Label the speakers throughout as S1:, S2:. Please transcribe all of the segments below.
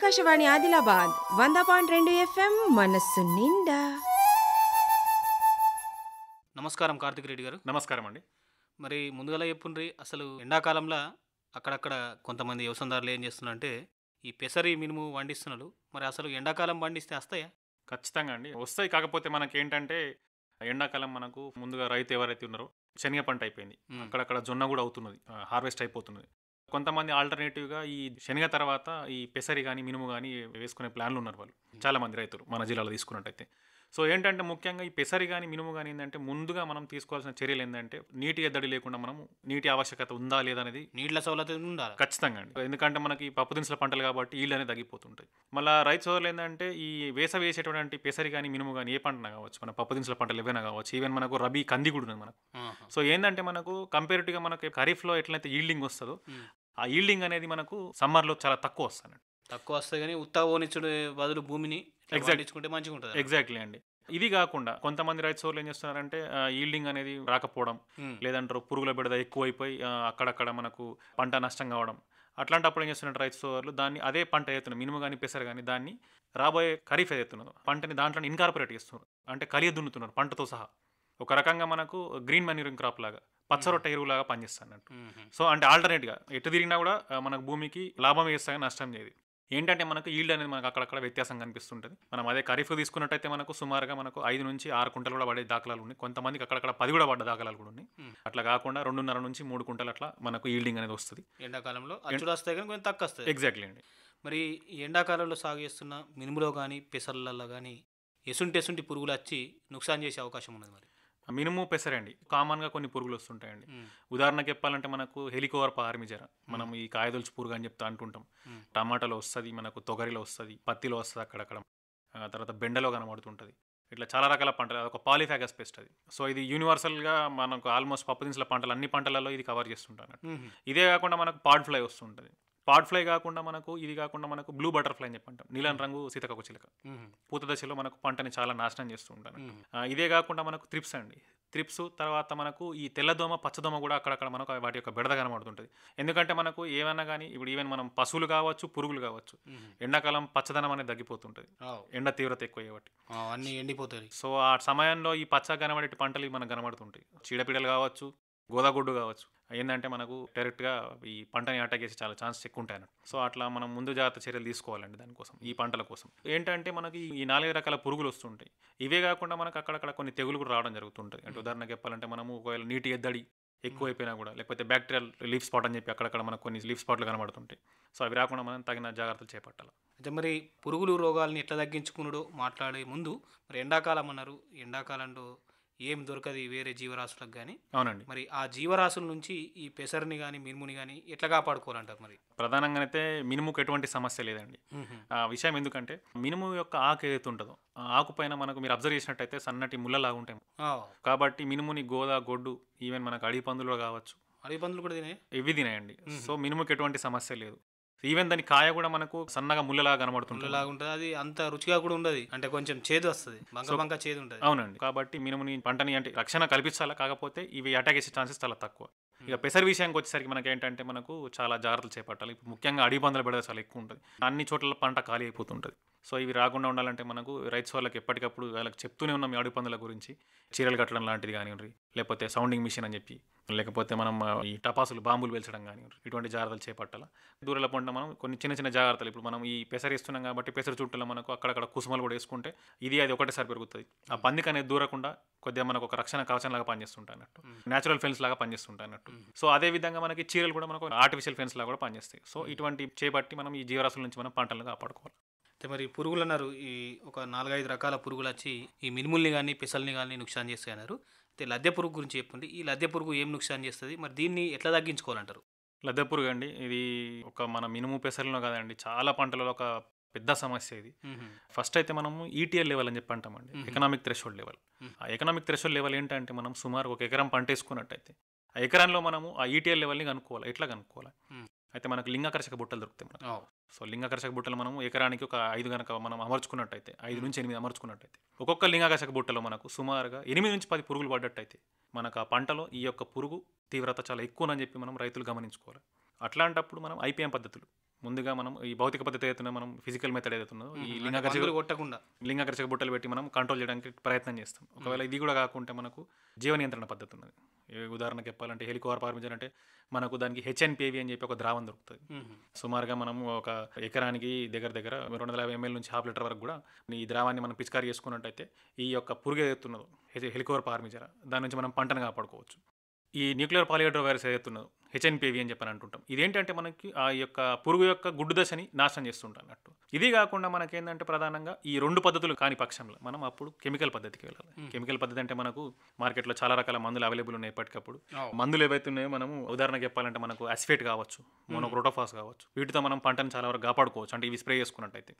S1: ఆకాశవాణి ఆదిలాబాద్ వంద పాయింట్ రెండు ఎఫ్ఎం మనస్సు నిండా నమస్కారం కార్తిక్ రెడ్డి గారు నమస్కారం అండి మరి ముందుగా చెప్పుండ్రి అసలు ఎండాకాలంలో అక్కడక్కడ కొంతమంది వ్యవసాయదారులు ఏం చేస్తున్నారంటే ఈ పెసరి మినుము వండిస్తున్నారు మరి అసలు ఎండాకాలం వండిస్తే వస్తాయా ఖచ్చితంగా అండి వస్తాయి కాకపోతే మనకి ఏంటంటే ఎండాకాలం మనకు ముందుగా రైతు ఎవరైతే ఉన్నారో శనగ పంట అయిపోయింది అక్కడక్కడ జొన్న కూడా అవుతున్నది హార్వెస్ట్ అయిపోతున్నది కొంతమంది ఆల్టర్నేటివ్గా ఈ శనగ తర్వాత ఈ పెసరి కానీ మినుము కానీ వేసుకునే ప్లాన్లు ఉన్నారు వాళ్ళు చాలామంది రైతులు మన జిల్లాలో తీసుకున్నట్టయితే సో ఏంటంటే ముఖ్యంగా ఈ పెసరి కానీ మినుము కానీ ఏంటంటే ముందుగా మనం తీసుకోవాల్సిన చర్యలు ఏంటంటే నీటి ఎద్దడి లేకుండా మనం నీటి ఆవశ్యకత ఉందా లేదా అనేది నీళ్ల సౌలత ఉండాలి ఖచ్చితంగా అండి ఎందుకంటే మనకి పప్పు దినుసుల పంటలు కాబట్టి ఈళ్ళు అనేది తగ్గిపోతుంటాయి మళ్ళీ రైతు సోదరులు ఏంటంటే ఈ వేసవి వేసేటువంటి పెసరి కానీ మినుము కానీ ఏ పంటన కావచ్చు మన పప్పు దినుసుల పంటలు ఏవైనా కావచ్చు ఈవెన్ మనకు రబీ కంది కూడా ఉంది మనకు సో ఏంటంటే మనకు కంపేరిటివ్గా మనకు ఖరీఫ్లో ఎట్లయితే ఈల్డింగ్ వస్తుందో ఆ ఈల్డింగ్ అనేది మనకు సమ్మర్లో చాలా తక్కువ వస్తుంది తక్కువ వస్తాయి కానీ ఉత్తా బదులు భూమిని ఎగ్జాక్ట్ ఇచ్చుకుంటే మంచిగా ఉంటుంది ఎగ్జాక్ట్లీ అండి ఇది కాకుండా కొంతమంది రైతు సోర్లు ఏం చేస్తున్నారంటే ఈల్డింగ్ అనేది రాకపోవడం లేదంటారు పురుగుల బిడద ఎక్కువైపోయి అక్కడక్కడ మనకు పంట నష్టం కావడం అట్లాంటప్పుడు ఏం చేస్తున్నారు రైతు సోదరులు దాన్ని అదే పంట ఎత్తున్నారు మినుము కానీ పెసరు కానీ దాన్ని రాబోయే ఖరీఫ్ ఏదైతున్నదో పంటని దాంట్లో ఇన్కార్పొరేట్ చేస్తున్నారు అంటే కలియ దున్నుతున్నారు పంటతో సహా ఒక రకంగా మనకు గ్రీన్ మెన్యూరింగ్ క్రాప్ లాగా పచ్చ రొట్టె ఎరువులాగా పనిచేస్తాయి అన్నట్టు సో అంటే ఆల్టర్నేట్గా ఎటు తిరిగినా కూడా మనకు భూమికి లాభం వేస్తాయి నష్టం చేయదు ఏంటంటే మనకు ఈల్డ్ అనేది మనకు అక్కడక్కడ వ్యత్యాసం కనిపిస్తుంటుంది మనం అదే ఖరీఫ్ తీసుకున్నట్టయితే మనకు సుమారుగా మనకు ఐదు నుంచి ఆరు కుంటలు కూడా పడే దాఖలాలు ఉన్నాయి కొంతమందికి అక్కడక్కడ పది కూడా పడ్డ దాఖలాలు కూడా ఉన్నాయి అట్లా కాకుండా రెండున్నర నుంచి మూడు కుంటలు అట్లా మనకు ఈల్డింగ్ అనేది వస్తుంది ఎండాకాలంలో కొంచెం తక్కువ వస్తుంది ఎగ్జాక్ట్లీ అండి మరి ఎండాకాలంలో సాగు చేస్తున్న మినుములో కానీ పెసర్లలో కానీ ఎసుంటి ఎసుంటి పురుగులు వచ్చి నుక్సాన్ చేసే అవకాశం ఉన్నది మరి మినుము పెసరండి కామన్గా కొన్ని పురుగులు వస్తుంటాయండి ఉదాహరణకు చెప్పాలంటే మనకు హెలికోవర్ పార్మిజర మనం ఈ కాయదొలుచు పురుగు అని చెప్తా అంటుంటాం టమాటాలో వస్తుంది మనకు తొగరిలో వస్తుంది పత్తిలో వస్తుంది అక్కడక్కడ తర్వాత బెండలో కనబడుతుంటుంది ఇట్లా చాలా రకాల పంటలు అదొక పాలిఫాగస్ పెస్ట్ అది సో ఇది యూనివర్సల్గా మనకు ఆల్మోస్ట్ పప్పు దినుసుల పంటలు అన్ని పంటలలో ఇది కవర్ చేస్తుంటాను ఇదే కాకుండా మనకు పాడ్ ఫ్లై వస్తుంటుంది స్పాట్ ఫ్లై కాకుండా మనకు ఇది కాకుండా మనకు బ్లూ బటర్ఫ్లై అని చెప్పంటాం నీలం రంగు సీతకొక చిలక పూత దశలో మనకు పంటని చాలా నాశనం చేస్తూ ఉంటాను ఇదే కాకుండా మనకు త్రిప్స్ అండి త్రిప్స్ తర్వాత మనకు ఈ తెల్లదోమ పచ్చదోమ కూడా అక్కడక్కడ మనకు వాటి యొక్క బెడద కనబడుతుంటుంది ఎందుకంటే మనకు ఏమైనా కానీ ఇప్పుడు ఈవెన్ మనం పశువులు కావచ్చు పురుగులు కావచ్చు ఎండాకాలం పచ్చదనం అనేది తగ్గిపోతుంటుంది ఎండ తీవ్రత ఎక్కువ అయ్యేవాటి అన్నీ ఎండిపోతాయి సో ఆ సమయంలో ఈ పచ్చ కనబడే పంటలు మనకు కనబడుతుంటాయి చీడపీడలు కావచ్చు గోదాగుడ్డు కావచ్చు ఏంటంటే మనకు డైరెక్ట్గా ఈ పంటని అటాక్ చేసే చాలా ఛాన్స్ ఎక్కువ ఉంటాయి సో అట్లా మనం ముందు జాగ్రత్త చర్యలు తీసుకోవాలండి దానికోసం ఈ పంటల కోసం ఏంటంటే మనకి ఈ నాలుగు రకాల పురుగులు వస్తుంటాయి ఇవే కాకుండా మనకు అక్కడక్కడ కొన్ని తెగులు కూడా రావడం జరుగుతుంటాయి అంటే ఉదాహరణకు చెప్పాలంటే మనము ఒకవేళ నీటి ఎద్దడి ఎక్కువైపోయినా కూడా లేకపోతే బ్యాక్టీరియల్ లీఫ్ స్పాట్ అని చెప్పి అక్కడక్కడ మనకు కొన్ని లీఫ్ స్పాట్లు కనబడుతుంటాయి సో అవి రాకుండా మనం తగిన జాగ్రత్తలు చేపట్టాలి అయితే మరి పురుగులు రోగాలను ఎట్లా తగ్గించుకున్నాడో మాట్లాడే ముందు మరి ఎండాకాలం అన్నారు ఎండాకాలంలో ఏం దొరకదు వేరే జీవరాశులకు కానీ అవునండి మరి ఆ జీవరాశుల నుంచి ఈ పెసర్ని కానీ మినుముని కానీ ఎట్లా కాపాడుకోవాలంటారు మరి ప్రధానంగా అయితే మినుముకు ఎటువంటి సమస్య లేదండి ఆ విషయం ఎందుకంటే మినుము యొక్క ఆకు ఏదైతే ఉంటుందో ఆ ఆకు పైన మనకు మీరు అబ్జర్వ్ చేసినట్టయితే సన్నటి ముళ్ళలాగా ఉంటాయి కాబట్టి మినుముని గోద గొడ్డు ఈవెన్ మనకు అడవి పందులు కావచ్చు అడవి పందులు కూడా తినే ఇవి తినేయండి సో మినుముకి ఎటువంటి సమస్య లేదు ఈవెన్ దాని కాయ కూడా మనకు సన్నగా ముళ్ళలా కనబడుతుంది ఉంటుంది అది అంత రుచిగా కూడా ఉండదు అంటే కొంచెం చేదు వస్తుంది చేదు ఉంటుంది అవునండి కాబట్టి మినిమం పంటని అంటే రక్షణ కల్పించాలా కాకపోతే ఇవి అటాక్ చేసే ఛాన్సెస్ చాలా తక్కువ hmm. ఇక పెసర్ విషయానికి వచ్చేసరికి మనకి ఏంటంటే మనకు చాలా జాగ్రత్తలు చేపట్టాలి ముఖ్యంగా అడవి పందులు బెడద చాలా ఎక్కువ ఉంటుంది అన్ని చోట్ల పంట ఖాళీ అయిపోతుంటుంది సో ఇవి రాకుండా ఉండాలంటే మనకు రైతు వాళ్ళకి ఎప్పటికప్పుడు వాళ్ళకి చెప్తూనే ఉన్నాం అడవి పందుల గురించి చీరలు కట్టడం లాంటిది కానివ్వండి లేకపోతే సౌండింగ్ మిషన్ అని చెప్పి లేకపోతే మనం ఈ టపాసులు బాంబులు పేల్చడం కానీ ఇటువంటి జాగ్రత్తలు చేపట్టాలి దూరంలో పండుగ మనం కొన్ని చిన్న చిన్న జాగ్రత్తలు ఇప్పుడు మనం ఈ పెసర ఇస్తున్నాం కాబట్టి పెసర చుట్టూలో మనకు అక్కడక్కడ కుసుమలు కూడా వేసుకుంటే ఇది అది ఒకటేసారి పెరుగుతుంది ఆ పందికి అనేది దూరకుండా కొద్దిగా మనకు ఒక రక్షణ కవచం లాగా పనిచేస్తుంటాయి అన్నట్టు న్యాచురల్ ఫెన్స్ లాగా పనిచేస్తుంటాయి అన్నట్టు సో అదే విధంగా మనకి చీరలు కూడా మనకు ఆర్టిఫిషియల్ ఫెన్స్ లాగా కూడా పనిచేస్తాయి సో ఇటువంటి చేపట్టి మనం ఈ జీవరాశుల నుంచి మనం పంటలను కాపాడుకోవాలి అయితే మరి పురుగులు అన్నారు ఈ ఒక నాలుగైదు రకాల పురుగులు వచ్చి ఈ మినుముల్ని కానీ పెసల్ని కానీ నుక్సాన్ చేస్తాయి అన్నారు అయితే లద్దె పురుగు గురించి చెప్పండి ఈ లద్దె పురుగు ఏం నుక్సాన్ చేస్తుంది మరి దీన్ని ఎట్లా తగ్గించుకోవాలంటారు లద్దె పురుగు అండి ఇది ఒక మన మినుము పెసరలో కాదండి చాలా పంటలలో ఒక పెద్ద సమస్య ఇది ఫస్ట్ అయితే మనము ఈటీఎల్ e లెవెల్ అని చెప్పి అంటామండి ఎకనామిక్ థ్రెషోల్డ్ లెవెల్ ఆ ఎకనామిక్ థ్రెషోల్డ్ లెవెల్ ఏంటంటే మనం సుమారు ఒక ఎకరం పంట వేసుకున్నట్టయితే ఆ ఎకరంలో మనము ఆ ఈటీఎల్ e లెవెల్ని కనుక్కోవాలి ఎట్లా కనుక్కోవాలి అయితే మనకు లింగాకర్షక బుట్టలు దొరుకుతాయి మనకు సో లింగాకర్షక బుట్టలు మనం ఎకరానికి ఒక ఐదు కనుక మనం అమర్చుకున్నట్టయితే ఐదు నుంచి ఎనిమిది అమర్చుకున్నట్టయితే ఒక్కొక్క లింగాకర్షక బుట్టలో మనకు సుమారుగా ఎనిమిది నుంచి పది పురుగులు పడ్డట్టయితే మనకు ఆ పంటలో ఈ యొక్క పురుగు తీవ్రత చాలా ఎక్కువనని చెప్పి మనం రైతులు గమనించుకోవాలి అట్లాంటప్పుడు మనం ఐపీఎం పద్ధతులు ముందుగా మనం ఈ భౌతిక పద్ధతి అయితే మనం ఫిజికల్ మెథడ్ ఏదైతే ఉందో ఈ లింగాకర్షక కొట్టకుండా లింగకర్షక బుట్టలు పెట్టి మనం కంట్రోల్ చేయడానికి ప్రయత్నం చేస్తాం ఒకవేళ ఇది కూడా కాకుంటే మనకు జీవ నియంత్రణ పద్ధతి ఉన్నది ఉదాహరణకు చెప్పాలంటే హెలికోవర్ పార్మించడం అంటే మనకు దానికి హెచ్ఎన్పివి అని చెప్పి ఒక ద్రావం దొరుకుతుంది సుమారుగా మనం ఒక ఎకరానికి దగ్గర దగ్గర రెండు వందల యాభై ఎంఎల్ నుంచి హాఫ్ లీటర్ వరకు కూడా ఈ ద్రావాన్ని మనం పిచికారి చేసుకున్నట్టయితే ఈ యొక్క పురుగు ఏదైతున్నదో హెలికోవర్ పార్మించర దాని నుంచి మనం పంటను కాపాడుకోవచ్చు ఈ న్యూక్లియర్ పాలిగేటర్ వైరస్ ఏదైతున్నదో హెచ్ఎన్పివి అని చెప్పని అంటుంటాం ఇదేంటంటే మనకి ఆ యొక్క పురుగు యొక్క గుడ్డు దశని నాశనం చేస్తుంటాం అన్నట్టు ఇది కాకుండా మనకేంటంటే ప్రధానంగా ఈ రెండు పద్ధతులు కాని పక్షంలో మనం అప్పుడు కెమికల్ పద్ధతికి వెళ్ళాలి కెమికల్ పద్ధతి అంటే మనకు మార్కెట్లో చాలా రకాల మందులు అవైలబుల్ ఉన్నాయి ఎప్పటికప్పుడు మందులు ఏవైతే ఉన్నాయో మనము ఉదాహరణకు చెప్పాలంటే మనకు అసిఫేట్ కావచ్చు మోనోక్రోటోఫాస్ కావచ్చు వీటితో మనం పంటను చాలా వరకు కాపాడుకోవచ్చు అంటే ఇవి స్ప్రే చేసుకున్నట్టయితే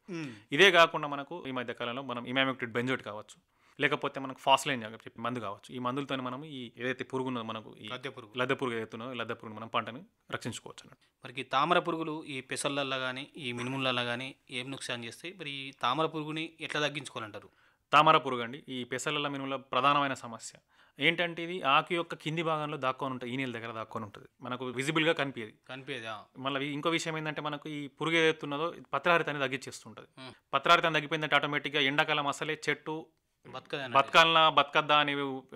S1: ఇదే కాకుండా మనకు ఈ మధ్య కాలంలో మనం ఇమామిక్టెడ్ బెంజోట్ కావచ్చు లేకపోతే మనకు ఫాస్ట్ లైన్ చెప్పి మందు కావచ్చు ఈ మందులతో మనం ఈ ఏదైతే పురుగు ఉన్నదో మనకు ఈ లద్దె పురుగు లద్దె పురుగు ఏదైతే ఉన్నదో లద్దె పురుగు మనం పంటని రక్షించుకోవచ్చు అన్నట్టు మరి ఈ తామర పురుగులు ఈ పెసల్లల్లో కానీ ఈ మినుములలో కానీ ఏం నుక్సాన్ చేస్తాయి మరి ఈ తామర పురుగుని ఎట్లా తగ్గించుకోవాలంటారు తామర పురుగు అండి ఈ పెసళ్ళ మినుముల ప్రధానమైన సమస్య ఏంటంటే ఇది ఆకు యొక్క కింది భాగంలో దాక్కొని ఉంటుంది ఈ నీళ్ళ దగ్గర దాక్కొని ఉంటుంది మనకు విజిబుల్గా కనిపించేది కనిపించేది మళ్ళీ ఇంకో విషయం ఏంటంటే మనకు ఈ పురుగు ఏదైతే ఉన్నదో పత్రహారితాన్ని తగ్గించేస్తుంటుంది పత్రారిత తగ్గిపోయిందంటే ఆటోమేటిక్గా ఎండాకాలం అసలే చెట్టు బతకాలనా బతకద్దా అనే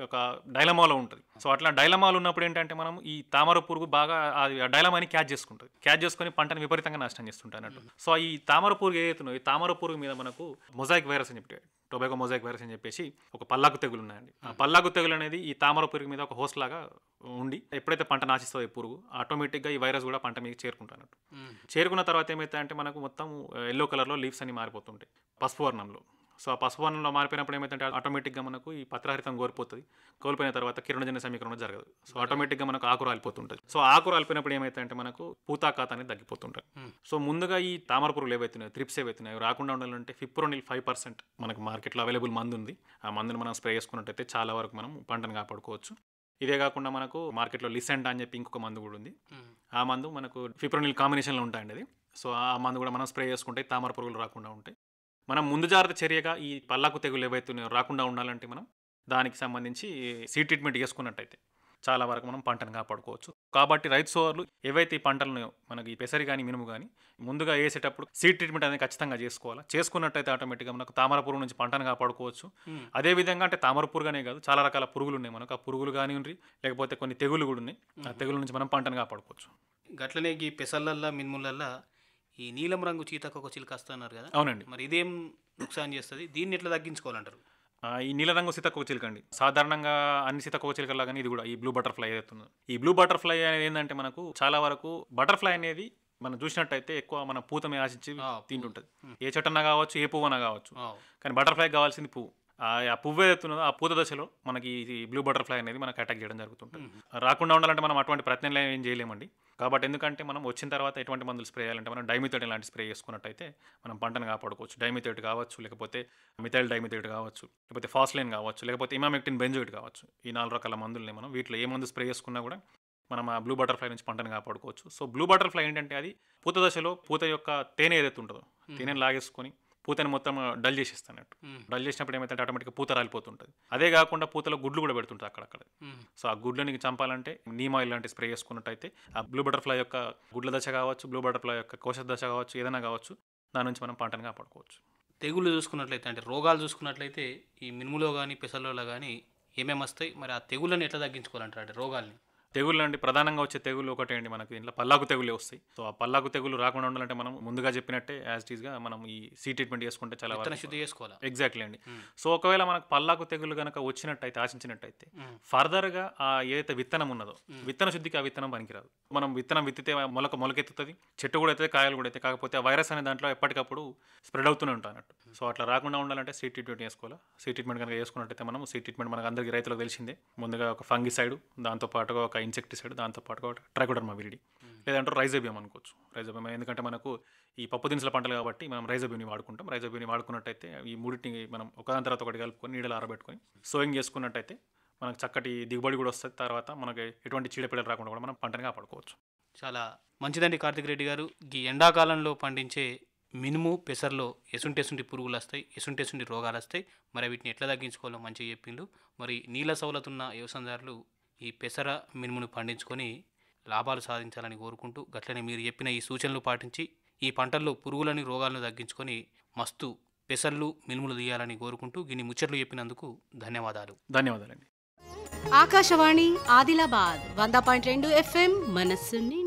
S1: ఒక డైలమాలో ఉంటుంది సో అట్లా డైలమాలు ఉన్నప్పుడు ఏంటంటే మనం ఈ తామర పురుగు బాగా అది డైలమాని క్యాచ్ చేసుకుంటుంది క్యాచ్ చేసుకుని పంటను విపరీతంగా నాశనం చేస్తుంటానట్టు సో ఈ తామర పురుగు ఏదైతుందో ఈ తామర పురుగు మీద మనకు మొజాయిక్ వైరస్ అని చెప్పి టొబాకో మొజాయిక్ వైరస్ అని చెప్పేసి ఒక పల్లాకు తెగులు ఉన్నాయండి ఆ పల్లాకు తెగులు అనేది ఈ తామర పురుగు మీద ఒక హోస్ట్ లాగా ఉండి ఎప్పుడైతే పంట నాశిస్తుందో ఈ పురుగు ఆటోమేటిక్గా ఈ వైరస్ కూడా పంట మీద చేరుకుంటానట్టు చేరుకున్న తర్వాత ఏమైతే అంటే మనకు మొత్తం ఎల్లో కలర్లో లీవ్స్ అన్ని మారిపోతుంటాయి పసుపు వర్ణంలో సో ఆ పసుపు వర్ణంలో మారిపోయినప్పుడు ఏమైతే ఆటోమేటిక్గా మనకు ఈ పత్రహరితం కోల్పోతుంది కోల్పోయిన తర్వాత కిరణజన్య సమీకరణం జరగదు సో ఆటోమేటిక్గా మనకు ఆకు రాలిపోతుంటుంది సో ఆకు రాలిపోయినప్పుడు ఏమైతే మనకు పూతాఖాత అనేది తగ్గిపోతుంటుంది సో ముందుగా ఈ తామర పురుగులు ఏవైతున్నాయి త్రిప్స్ ఏవైతున్నాయి రాకుండా ఉండాలంటే ఫిప్రోనిల్ ఫైవ్ పర్సెంట్ మనకు మార్కెట్లో అవైలబుల్ మందు ఉంది ఆ మందుని మనం స్ప్రే చేసుకున్నట్టయితే చాలా వరకు మనం పంటను కాపాడుకోవచ్చు ఇదే కాకుండా మనకు మార్కెట్లో లిసెంట్ అని చెప్పి ఇంకొక మందు కూడా ఉంది ఆ మందు మనకు ఫిప్రోనిల్ కాంబినేషన్లో ఉంటాయండి అది సో ఆ మందు కూడా మనం స్ప్రే చేసుకుంటే తామర పురుగులు రాకుండా ఉంటాయి మనం ముందు జాగ్రత్త చర్యగా ఈ పల్లాకు తెగులు ఏవైతే రాకుండా ఉండాలంటే మనం దానికి సంబంధించి సీ ట్రీట్మెంట్ చేసుకున్నట్టయితే చాలా వరకు మనం పంటను కాపాడుకోవచ్చు కాబట్టి రైతు సోదరులు ఏవైతే ఈ పంటలను మనకి పెసరి కానీ మినుము కానీ ముందుగా వేసేటప్పుడు సీడ్ ట్రీట్మెంట్ అనేది ఖచ్చితంగా చేసుకోవాలి చేసుకున్నట్టయితే ఆటోమేటిక్గా మనకు తామర పురుగు నుంచి పంటను కాపాడుకోవచ్చు అదే విధంగా అంటే తామర పురుగునే కాదు చాలా రకాల పురుగులు ఉన్నాయి మనకు ఆ పురుగులు కానీ ఉన్నాయి లేకపోతే కొన్ని తెగులు కూడా ఉన్నాయి ఆ తెగుల నుంచి మనం పంటను కాపాడుకోవచ్చు గట్లనే ఈ పెసర్లల్లో మినుములల్లా ఈ నీలం రంగు చీతకొక చిలుక అన్నారు కదా అవునండి మరి ఇదేం నుక్సాన్ చేస్తుంది దీన్ని ఎట్లా తగ్గించుకోవాలంటారు ఈ నీలరంగు సీతకొక చిలుక అండి సాధారణంగా అన్ని సీతకొక చిలుకలాగానే ఇది కూడా ఈ బ్లూ బటర్ఫ్లై ఏదైతుందో ఈ బ్లూ బటర్ఫ్లై అనేది ఏంటంటే మనకు చాలా వరకు బటర్ఫ్లై అనేది మనం చూసినట్టయితే ఎక్కువ మన పూత మీద ఆశించి తింటుంటుంది ఏ చెట్టన కావచ్చు ఏ పువ్వు అన్నా కావచ్చు కానీ బటర్ఫ్లై కావాల్సింది పువ్వు ఆ పువ్వు ఏదైతున్నదో ఆ పూత దశలో మనకి ఈ బ్లూ బటర్ఫ్లై అనేది మనకు అటాక్ చేయడం జరుగుతుంటుంది రాకుండా ఉండాలంటే మనం అటువంటి ప్రయత్నంలో ఏం చేయలేమండి కాబట్టి ఎందుకంటే మనం వచ్చిన తర్వాత ఎటువంటి మందులు స్ప్రే చేయాలంటే మనం డైమిథేట్ ఇలాంటి స్ప్రే చేసుకున్నట్టయితే మనం పంటను కాపాడుకోవచ్చు డైమిథేట్ కావచ్చు లేకపోతే మిథైల్ డైమిథేట్ కావచ్చు లేకపోతే ఫాస్లైన్ కావచ్చు లేకపోతే ఇమామెక్టిన్ బెంజోయిట్ కావచ్చు ఈ నాలుగు రకాల మందులని మనం వీటిలో ఏ మందు స్ప్రే చేసుకున్నా కూడా మనం ఆ బ్లూ బటర్ఫ్లై నుంచి పంటను కాపాడుకోవచ్చు సో బ్లూ బటర్ఫ్లై ఏంటంటే అది పూత దశలో పూత యొక్క తేనె ఏదైతే ఉంటుందో తేనెని లాగేసుకొని పూతని మొత్తం డల్ చేసేస్తానట్టు డల్ చేసినప్పుడు ఏమైతే ఆటోమేటిక్గా పూత రాలిపోతుంటుంది అదే కాకుండా పూతలో గుడ్లు కూడా పెడుతుంటుంది అక్కడక్కడ సో ఆ గుడ్లని చంపాలంటే నీమా ఆయిల్ లాంటి స్ప్రే చేసుకున్నట్టయితే ఆ బ్లూ బటర్ఫ్లై యొక్క గుడ్ల దశ కావచ్చు బ్లూ బటర్ఫ్లై యొక్క కోశ దశ కావచ్చు ఏదైనా కావచ్చు దాని నుంచి మనం పంటను కాపాడుకోవచ్చు తెగుళ్ళు చూసుకున్నట్లయితే అంటే రోగాలు చూసుకున్నట్లయితే ఈ మినుములో కానీ పెసల్లో కానీ ఏమేమి వస్తాయి మరి ఆ తెగుళ్ళని ఎట్లా తగ్గించుకోవాలంటారు అంటే రోగాల్ని తెగుళ్ళు అండి ప్రధానంగా వచ్చే తెగులు ఒకటేయండి మనకి దీంట్లో పల్లాకు తెగులే వస్తాయి సో ఆ పల్లాకు తెగులు రాకుండా ఉండాలంటే మనం ముందుగా చెప్పినట్టే యాజ్ గా మనం ఈ సీ ట్రీట్మెంట్ చేసుకుంటే చాలా శుద్ధి చేసుకోవాలి ఎగ్జాక్ట్లీ అండి సో ఒకవేళ మనకు పల్లాకు తెగులు కనుక వచ్చినట్టయితే ఆశించినట్టయితే గా ఆ ఏదైతే విత్తనం ఉన్నదో విత్తన శుద్ధికి ఆ విత్తనం పనికిరాదు మనం విత్తనం విత్తితే మొలక మొలకెత్తుతుంది చెట్టు కూడా అయితే కాయలు కూడా అయితే కాకపోతే ఆ వైరస్ అనే దాంట్లో ఎప్పటికప్పుడు స్ప్రెడ్ అవుతూనే ఉంటాయి అన్నట్టు సో అట్లా రాకుండా ఉండాలంటే సీ ట్రీట్మెంట్ చేసుకోవాలి సీ ట్రీట్మెంట్ కనుక చేసుకున్నట్టయితే మనం సీ ట్రీట్మెంట్ మనకు అందరికీ రైతులకు తెలిసిందే ముందుగా ఒక ఫంగిసైడ్ దాంతోపాటుగా ఒక ఇన్సెక్టిసైడ్ దాంతోపాటు ట్రైకోడర్మా విరిడి లేదంటే రైజోబియం అనుకోవచ్చు రైజోబియం ఎందుకంటే మనకు ఈ పప్పు దినుసుల పంటలు కాబట్టి మనం రైజోబియంని వాడుకుంటాం రైజోబియంని వాడుకున్నట్టయితే ఈ మూడింటిని మనం ఒకదాని తర్వాత ఒకటి కలుపుకొని నీడలు ఆరబెట్టుకొని సోయింగ్ చేసుకున్నట్టయితే మనకు చక్కటి దిగుబడి కూడా వస్తుంది తర్వాత మనకి ఎటువంటి చీడపీడలు రాకుండా కూడా మనం పంటని కాపాడుకోవచ్చు చాలా మంచిదండి కార్తిక్ రెడ్డి గారు ఈ ఎండాకాలంలో పండించే మినుము పెసర్లో ఎసుంటెసుంటి పురుగులు వస్తాయి ఎసుంటెసుంటి రోగాలు వస్తాయి మరి వీటిని ఎట్లా తగ్గించుకోవాలో మంచిగా చెప్పిండు మరి నీళ్ళ సవలతున్న వ్యవసాయదారులు ఈ పెసర మినుమును పండించుకొని లాభాలు సాధించాలని కోరుకుంటూ గట్లనే మీరు చెప్పిన ఈ సూచనలు పాటించి ఈ పంటల్లో పురుగులని రోగాలను తగ్గించుకొని మస్తు పెసర్లు మినుములు తీయాలని కోరుకుంటూ గిని ముచ్చట్లు చెప్పినందుకు ధన్యవాదాలు ధన్యవాదాలండి ఆకాశవాణి ఆదిలాబాద్ వంద పాయింట్ రెండు ఎఫ్ఎం మనస్సు